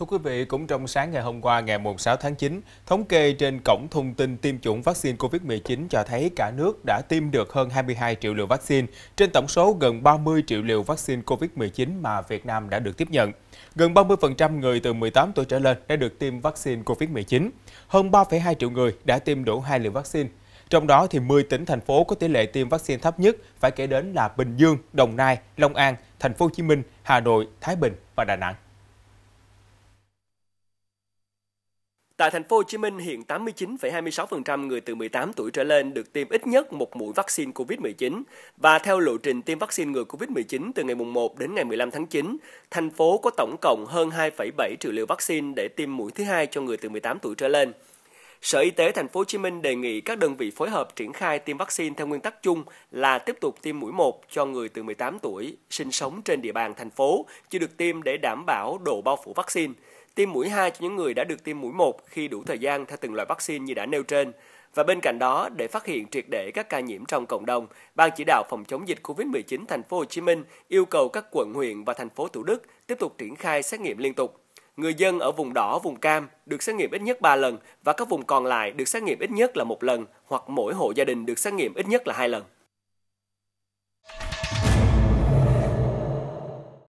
Thưa quý vị, cũng trong sáng ngày hôm qua ngày 6 tháng 9, thống kê trên cổng thông tin tiêm chủng vaccine COVID-19 cho thấy cả nước đã tiêm được hơn 22 triệu liều vaccine, trên tổng số gần 30 triệu liều vaccine COVID-19 mà Việt Nam đã được tiếp nhận. Gần 30% người từ 18 tuổi trở lên đã được tiêm vaccine COVID-19. Hơn 3,2 triệu người đã tiêm đủ 2 liều vaccine. Trong đó thì 10 tỉnh thành phố có tỷ lệ tiêm vaccine thấp nhất phải kể đến là Bình Dương, Đồng Nai, Long An, Thành phố Hồ Chí Minh, Hà Nội, Thái Bình và Đà Nẵng. Tại thành phố Hồ Chí Minh, hiện 89,26% người từ 18 tuổi trở lên được tiêm ít nhất một mũi vaccine COVID-19 và theo lộ trình tiêm vaccine ngừa COVID-19 từ ngày mùng 1 đến ngày 15 tháng 9, thành phố có tổng cộng hơn 2,7 triệu liều vaccine để tiêm mũi thứ hai cho người từ 18 tuổi trở lên. Sở Y tế Thành phố Hồ Chí Minh đề nghị các đơn vị phối hợp triển khai tiêm vaccine theo nguyên tắc chung là tiếp tục tiêm mũi 1 cho người từ 18 tuổi sinh sống trên địa bàn thành phố chưa được tiêm để đảm bảo độ bao phủ vaccine. Tiêm mũi 2 cho những người đã được tiêm mũi 1 khi đủ thời gian theo từng loại vaccine như đã nêu trên. Và bên cạnh đó, để phát hiện triệt để các ca nhiễm trong cộng đồng, Ban chỉ đạo phòng chống dịch COVID-19 thành phố Hồ Chí Minh yêu cầu các quận huyện và thành phố Thủ Đức tiếp tục triển khai xét nghiệm liên tục Người dân ở vùng đỏ, vùng cam được xét nghiệm ít nhất 3 lần và các vùng còn lại được xét nghiệm ít nhất là một lần hoặc mỗi hộ gia đình được xét nghiệm ít nhất là hai lần.